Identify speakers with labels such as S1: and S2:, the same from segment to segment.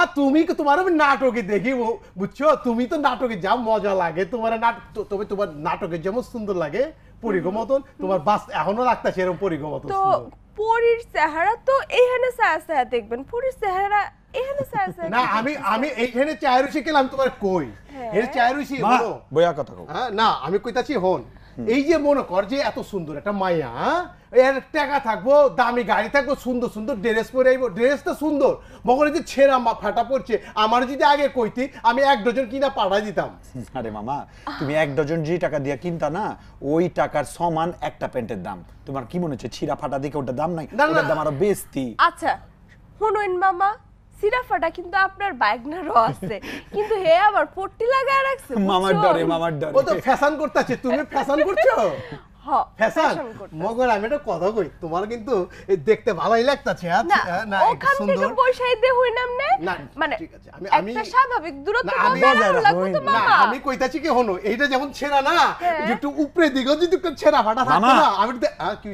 S1: আর তুমি তোমার আমি নাটকে দেখি বুঝছো তুমি তো নাটকে যা মজা লাগে তোমার নাটক তবে তোমার নাটকের যেমন সুন্দর লাগে পরিগো মতন তোমার বাস এখনো লাগতেছে এরকম পরিগো মতন তো
S2: পরীর চেহারা তো এইখানে সায়া সায়া দেখবেন পরীর চেহারা এখানে সায়া সায়া না আমি আমি
S1: এইখানে চায়রুষি কেলাম তোমার কই হ্যাঁ। এর চায়রুষি বলো
S3: বইয়া কথা হ্যাঁ,
S1: না আমি কইতাছি হন এই যে মনে কর যে এত সুন্দর একটা মায়া হ্যাঁ? এর টাকা থাকবো দামি গাড়ি থাকবো সুন্দর সুন্দর ড্রেস পরে আইবো ড্রেস তো সুন্দর মগরে যে ছেঁড়া মা
S3: ফাটা পড়ছে আমার যদি আগে কইতি আমি এক ডজন কিনা পাঠা দিতাম আরে মামা তুমি এক ডজন যে টাকা দিয়ে কিনতা না ওই টাকার সমান একটা প্যান্টের দাম তোমার কি মনে হচ্ছে ছিঁড়া ফাটা দিকে ওটা দাম নাই ওটার দাম আরো বেশি
S2: আচ্ছা শুনুন মামা সিরাফাটা কিন্তু আপনার আছে কিন্তু হে আবার পট্টি লাগায় রাখছে মামার ডরে মামার ডরে ও
S1: তো ফ্যাশন করতেছে তুমি ফ্যাশন করছো
S2: আমি
S1: এইটা যেমন
S3: ছেঁড়া না হ্যাঁ। একটু উপরে যদি
S1: ছেঁড়া ফাটা না
S3: আমি কি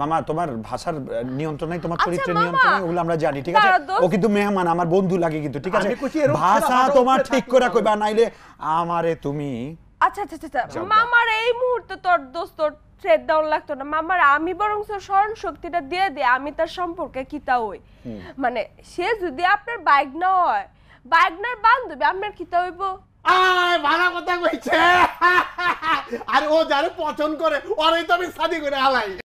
S3: মামা তোমার ভাষার নিয়ন্ত্রণ তোমার আচ্ছা, চরিত্রের নিয়ন্ত্রণ ওগুলো আমরা জানি ঠিক আছে ও কিন্তু মেহমান আমার বন্ধু লাগে কিন্তু ঠিক আছে ভাষা তোমার ঠিক করে কইবা নাইলে আমারে তুমি
S2: আচ্ছা আচ্ছা আচ্ছা, আচ্ছা মামার এই মুহূর্তে তোর দোস্ত থ্রেড ডাউন লাগতো না মামার আমি বরং স্মরণ শক্তিটা দিয়ে দিয়ে আমি তার সম্পর্কে কিতা হই মানে সে যদি আপনার বাইক না হয় বাইকনার বান্ধবী আপনার কিতা হইব আয় ভালো কথা কইছে
S1: আর ও যারে পছন্দ করে ওরাই তো আমি শাদি করে হালাই